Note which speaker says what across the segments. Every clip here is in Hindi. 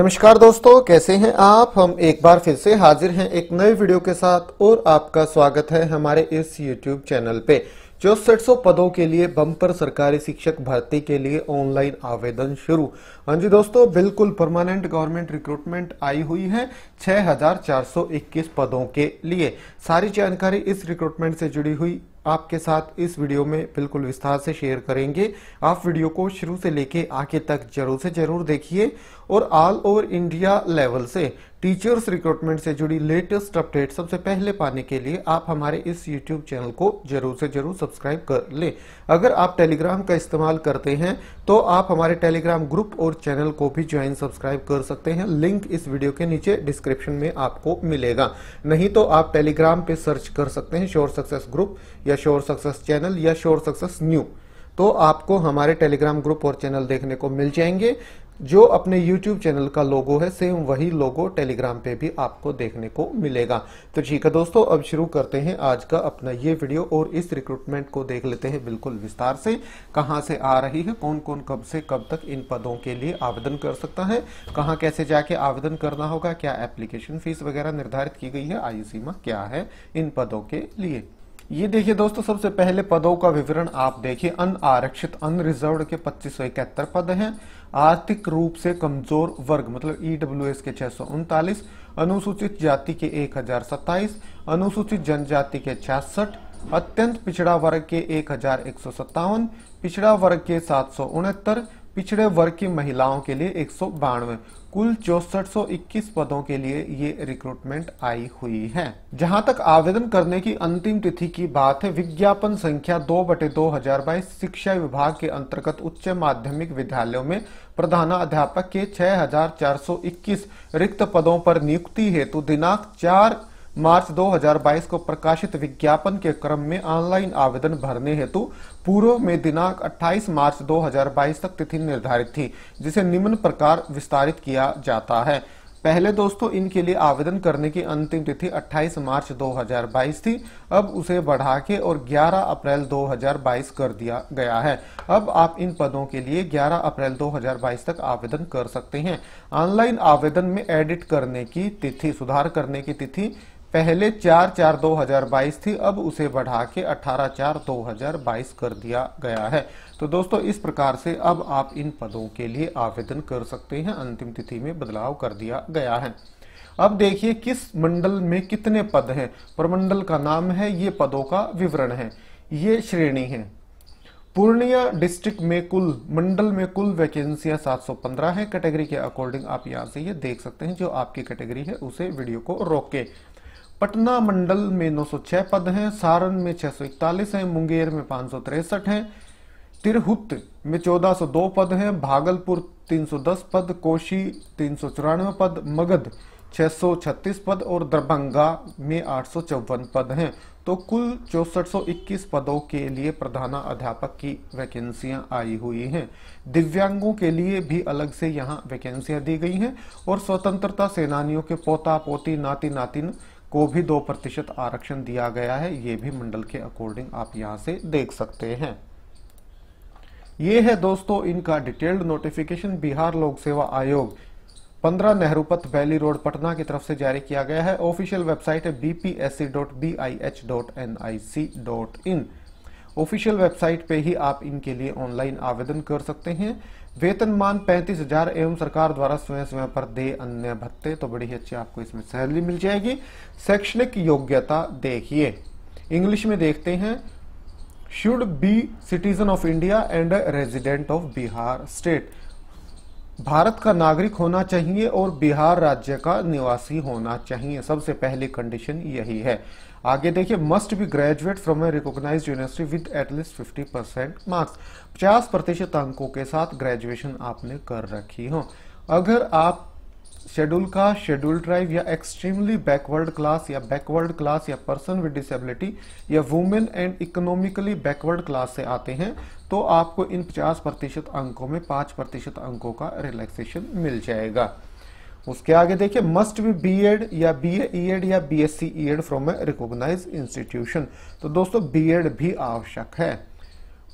Speaker 1: नमस्कार दोस्तों कैसे हैं आप हम एक बार फिर से हाजिर हैं एक नए वीडियो के साथ और आपका स्वागत है हमारे इस यूट्यूब चैनल पे चौसठ सौ पदों के लिए बम्पर सरकारी शिक्षक भर्ती के लिए ऑनलाइन आवेदन शुरू हाँ जी दोस्तों बिल्कुल परमानेंट गवर्नमेंट रिक्रूटमेंट आई हुई है 6421 पदों के लिए सारी जानकारी इस रिक्रूटमेंट से जुड़ी हुई आपके साथ इस वीडियो में बिल्कुल विस्तार से शेयर करेंगे आप वीडियो को शुरू से लेके आगे तक जरूर से जरूर देखिए और ऑल ओवर इंडिया लेवल से टीचर्स रिक्रूटमेंट से जुड़ी लेटेस्ट अपडेट सबसे पहले पाने के लिए आप हमारे इस यूट्यूब चैनल को जरूर से जरूर सब्सक्राइब कर लें अगर आप टेलीग्राम का इस्तेमाल करते हैं तो आप हमारे टेलीग्राम ग्रुप और चैनल को भी ज्वाइन सब्सक्राइब कर सकते हैं लिंक इस वीडियो के नीचे डिस्क्रिप्शन में आपको मिलेगा नहीं तो आप टेलीग्राम पे सर्च कर सकते हैं श्योर सक्सेस ग्रुप या श्योर सक्सेस चैनल या श्योर सक्सेस न्यू तो आपको हमारे टेलीग्राम ग्रुप और चैनल देखने को मिल जाएंगे जो अपने YouTube चैनल का लोगो है सेम वही लोगो टेलीग्राम पे भी आपको देखने को मिलेगा तो ठीक है दोस्तों अब शुरू करते हैं आज का अपना ये वीडियो और इस रिक्रूटमेंट को देख लेते हैं बिल्कुल विस्तार से कहाँ से आ रही है कौन कौन कब से कब तक इन पदों के लिए आवेदन कर सकता है कहाँ कैसे जाके आवेदन करना होगा क्या एप्लीकेशन फीस वगैरह निर्धारित की गई है आयु सीमा क्या है इन पदों के लिए ये देखिए दोस्तों सबसे पहले पदों का विवरण आप देखिए अन आरक्षित अनरिजर्व के पच्चीस पद हैं आर्थिक रूप से कमजोर वर्ग मतलब ईडब्ल्यू e के छह अनुसूचित जाति के एक अनुसूचित जनजाति के छियासठ अत्यंत पिछड़ा वर्ग के एक पिछड़ा वर्ग के सात पिछड़े वर्ग की महिलाओं के लिए एक कुल चौसठ पदों के लिए ये रिक्रूटमेंट आई हुई है जहां तक आवेदन करने की अंतिम तिथि की बात है विज्ञापन संख्या दो बटे दो हजार बाईस शिक्षा विभाग के अंतर्गत उच्च माध्यमिक विद्यालयों में प्रधान अध्यापक के 6,421 रिक्त पदों पर नियुक्ति हेतु दिनांक चार मार्च 2022 को प्रकाशित विज्ञापन के क्रम में ऑनलाइन आवेदन भरने हेतु पूर्व में दिनांक 28 मार्च 2022 तक तिथि निर्धारित थी जिसे निम्न प्रकार विस्तारित किया जाता है पहले दोस्तों इनके लिए आवेदन करने की अंतिम तिथि 28 मार्च 2022 थी अब उसे बढ़ा के और 11 अप्रैल 2022 कर दिया गया है अब आप इन पदों के लिए 11 अप्रैल 2022 तक आवेदन कर सकते हैं ऑनलाइन आवेदन में एडिट करने की तिथि सुधार करने की तिथि पहले चार चार दो हजार बाईस थी अब उसे बढ़ा के अठारह चार दो हजार बाईस कर दिया गया है तो दोस्तों इस प्रकार से अब आप इन पदों के लिए आवेदन कर सकते हैं अंतिम तिथि में बदलाव कर दिया गया है अब देखिए किस मंडल में कितने पद हैं प्रमंडल का नाम है ये पदों का विवरण है ये श्रेणी है पूर्णिया डिस्ट्रिक्ट में कुल मंडल में कुल वैकेंसियां 715 है कैटेगरी के अकॉर्डिंग आप यहां से ये देख सकते हैं जो आपकी कैटेगरी है उसे वीडियो को रोक के पटना मंडल में 906 पद हैं सारण में 641 हैं मुंगेर में पाँच हैं तिरहुत में 1402 पद हैं भागलपुर 310 पद कोशी तीन पद मगध 636 पद और दरभंगा में आठ पद हैं तो कुल चौसठ पदों के लिए प्रधान अध्यापक की वैकेंसियां आई हुई हैं दिव्यांगों के लिए भी अलग से यहां वैकेंसियां दी गई हैं और स्वतंत्रता सेनानियों के पोता पोती नाती नातिन को भी दो प्रतिशत आरक्षण दिया गया है ये भी मंडल के अकॉर्डिंग आप यहाँ से देख सकते हैं ये है दोस्तों इनका डिटेल्ड नोटिफिकेशन बिहार लोक सेवा आयोग 15 नेहरूपथ वैली रोड पटना की तरफ से जारी किया गया है ऑफिशियल वेबसाइट है bpsc.bih.nic.in ऑफिशियल वेबसाइट पे ही आप इनके लिए ऑनलाइन आवेदन कर सकते हैं वेतनमान पैंतीस हजार एवं सरकार द्वारा स्वयं स्वयं पर दे अन्य भत्ते तो बड़ी ही अच्छी आपको इसमें सैलरी मिल जाएगी शैक्षणिक योग्यता देखिए इंग्लिश में देखते हैं should be citizen of India and resident of Bihar state Bharat का नागरिक होना चाहिए और बिहार राज्य का निवासी होना चाहिए सबसे पहली कंडीशन यही है आगे देखिए must be graduate from a recognise university with at least fifty percent marks पचास प्रतिशत अंकों के साथ ग्रेजुएशन आपने कर रखी हो अगर आप शेड्यूल का शेड्यूल ट्राइब या एक्सट्रीमली बैकवर्ड क्लास या बैकवर्ड क्लास या पर्सन विद डिसेबिलिटी या women and economically backward class से आते हैं तो आपको इन 50 प्रतिशत अंकों में 5 प्रतिशत अंकों का रिलैक्सेशन मिल जाएगा उसके आगे देखिए मस्ट बी बी एड या बी एड e या B S C E Ed from a recognise institution तो दोस्तों बी एड भी आवश्यक है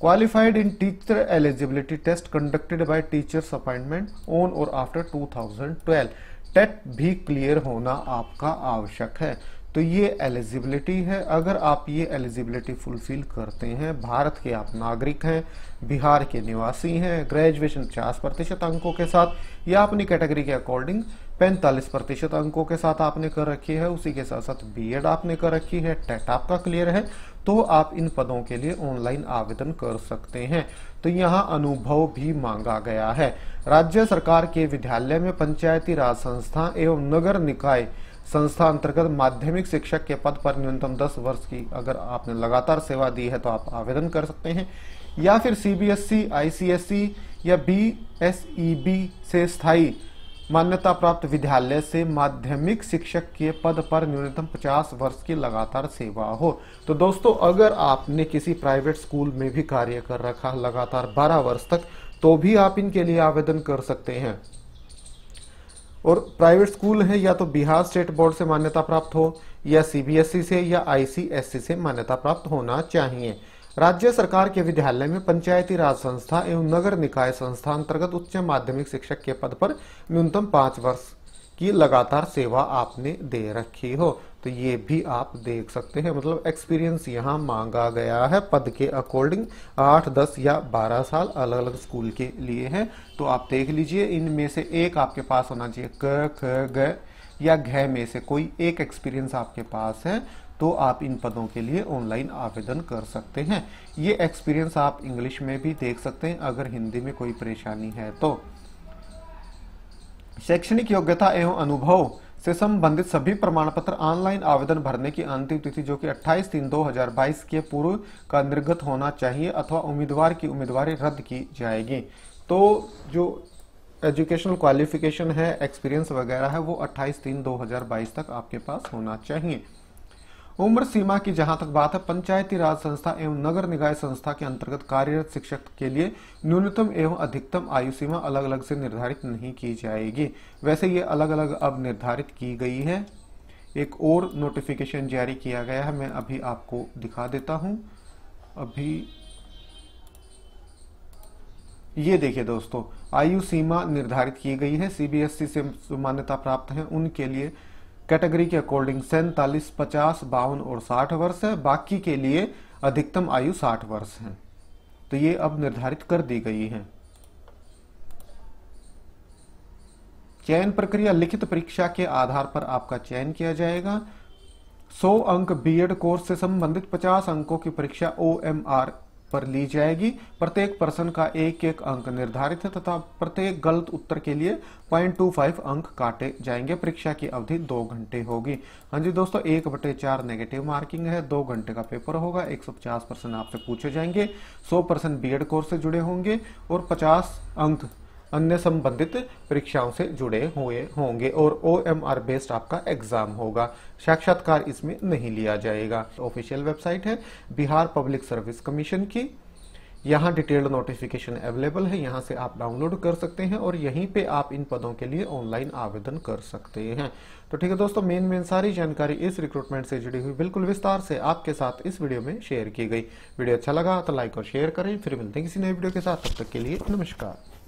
Speaker 1: qualified in teacher eligibility test conducted by teachers appointment on और आफ्टर 2012 टेट भी क्लियर होना आपका आवश्यक है तो ये एलिजिबिलिटी है अगर आप ये एलिजिबिलिटी फुलफिल करते हैं भारत के आप नागरिक हैं बिहार के निवासी हैं ग्रेजुएशन पचास प्रतिशत अंकों के साथ या अपनी कैटेगरी के अकॉर्डिंग पैंतालीस प्रतिशत अंकों के साथ आपने कर रखी है उसी के साथ साथ बीएड आपने कर रखी है टेट e आपका क्लियर है तो आप इन पदों के लिए ऑनलाइन आवेदन कर सकते हैं तो यहाँ अनुभव भी मांगा गया है राज्य सरकार के विद्यालय में पंचायती राज संस्था एवं नगर निकाय संस्था अंतर्गत माध्यमिक शिक्षक के पद पर न्यूनतम 10 वर्ष की अगर आपने लगातार सेवा दी है तो आप आवेदन कर सकते हैं या फिर सीबीएसई, आईसीएसई e, e या बीएसईबी e से स्थायी मान्यता प्राप्त विद्यालय से माध्यमिक शिक्षक के पद पर न्यूनतम 50 वर्ष की लगातार सेवा हो तो दोस्तों अगर आपने किसी प्राइवेट स्कूल में भी कार्य कर रखा लगातार 12 वर्ष तक तो भी आप इनके लिए आवेदन कर सकते हैं और प्राइवेट स्कूल है या तो बिहार स्टेट बोर्ड से मान्यता प्राप्त हो या सीबीएसई e से या आईसीएसई e से मान्यता प्राप्त होना चाहिए राज्य सरकार के विद्यालय में पंचायती राज संस्था एवं नगर निकाय संस्था अंतर्गत उच्च माध्यमिक शिक्षक के पद पर न्यूनतम पांच वर्ष कि लगातार सेवा आपने दे रखी हो तो ये भी आप देख सकते हैं मतलब एक्सपीरियंस यहाँ मांगा गया है पद के अकॉर्डिंग आठ दस या बारह साल अलग अलग स्कूल के लिए हैं तो आप देख लीजिए इनमें से एक आपके पास होना चाहिए क ख ग या घ में से कोई एक एक्सपीरियंस आपके पास है तो आप इन पदों के लिए ऑनलाइन आवेदन कर सकते हैं ये एक्सपीरियंस आप इंग्लिश में भी देख सकते हैं अगर हिंदी में कोई परेशानी है तो शैक्षणिक योग्यता एवं अनुभव से संबंधित सभी प्रमाण पत्र ऑनलाइन आवेदन भरने की अंतिम तिथि जो कि 28 तीन 2022 के पूर्व का निर्गत होना चाहिए अथवा उम्मीदवार की उम्मीदवारी रद्द की जाएगी तो जो एजुकेशनल क्वालिफिकेशन है एक्सपीरियंस वगैरह है वो 28 तीन 2022 तक आपके पास होना चाहिए उम्र सीमा की जहां तक बात है पंचायती राज संस्था एवं नगर निकाय संस्था के अंतर्गत कार्यरत शिक्षक के लिए न्यूनतम एवं अधिकतम आयु सीमा अलग अलग से निर्धारित नहीं की जाएगी वैसे ये अलग अलग अब निर्धारित की गई है एक और नोटिफिकेशन जारी किया गया है मैं अभी आपको दिखा देता हूं अभी ये देखिए दोस्तों आयु सीमा निर्धारित की गई है सीबीएसई e से मान्यता प्राप्त है उनके लिए कैटेगरी के अकॉर्डिंग सैंतालीस पचास बावन और साठ वर्ष है बाकी के लिए अधिकतम आयु साठ वर्ष है तो ये अब निर्धारित कर दी गई है चयन प्रक्रिया लिखित परीक्षा के आधार पर आपका चयन किया जाएगा 100 अंक बीएड कोर्स से संबंधित 50 अंकों की परीक्षा ओ एम आर पर ली जाएगी प्रत्येक पर्सन का एक एक अंक निर्धारित है तथा प्रत्येक गलत उत्तर के लिए 0.25 अंक काटे जाएंगे परीक्षा की अवधि दो घंटे होगी हाँ जी दोस्तों एक बटे चार नेगेटिव मार्किंग है दो घंटे का पेपर होगा 150 परसेंट आपसे पूछे जाएंगे 100 परसेंट बी कोर्स से जुड़े होंगे और 50 अंक अन्य संबंधित परीक्षाओं से जुड़े हुए होंगे और ओ एम आर बेस्ड आपका एग्जाम होगा साक्षात्कार इसमें नहीं लिया जाएगा ऑफिशियल वेबसाइट है बिहार पब्लिक सर्विस कमीशन की यहाँ डिटेल्ड नोटिफिकेशन अवेलेबल है यहाँ से आप डाउनलोड कर सकते हैं और यहीं पे आप इन पदों के लिए ऑनलाइन आवेदन कर सकते हैं तो ठीक है दोस्तों मेन मेन सारी जानकारी इस रिक्रूटमेंट से जुड़ी हुई बिल्कुल विस्तार से आपके साथ इस वीडियो में शेयर की गई वीडियो अच्छा लगा तो लाइक और शेयर करें फिर मिलते हैं किसी नए वीडियो के साथ तब तक के लिए नमस्कार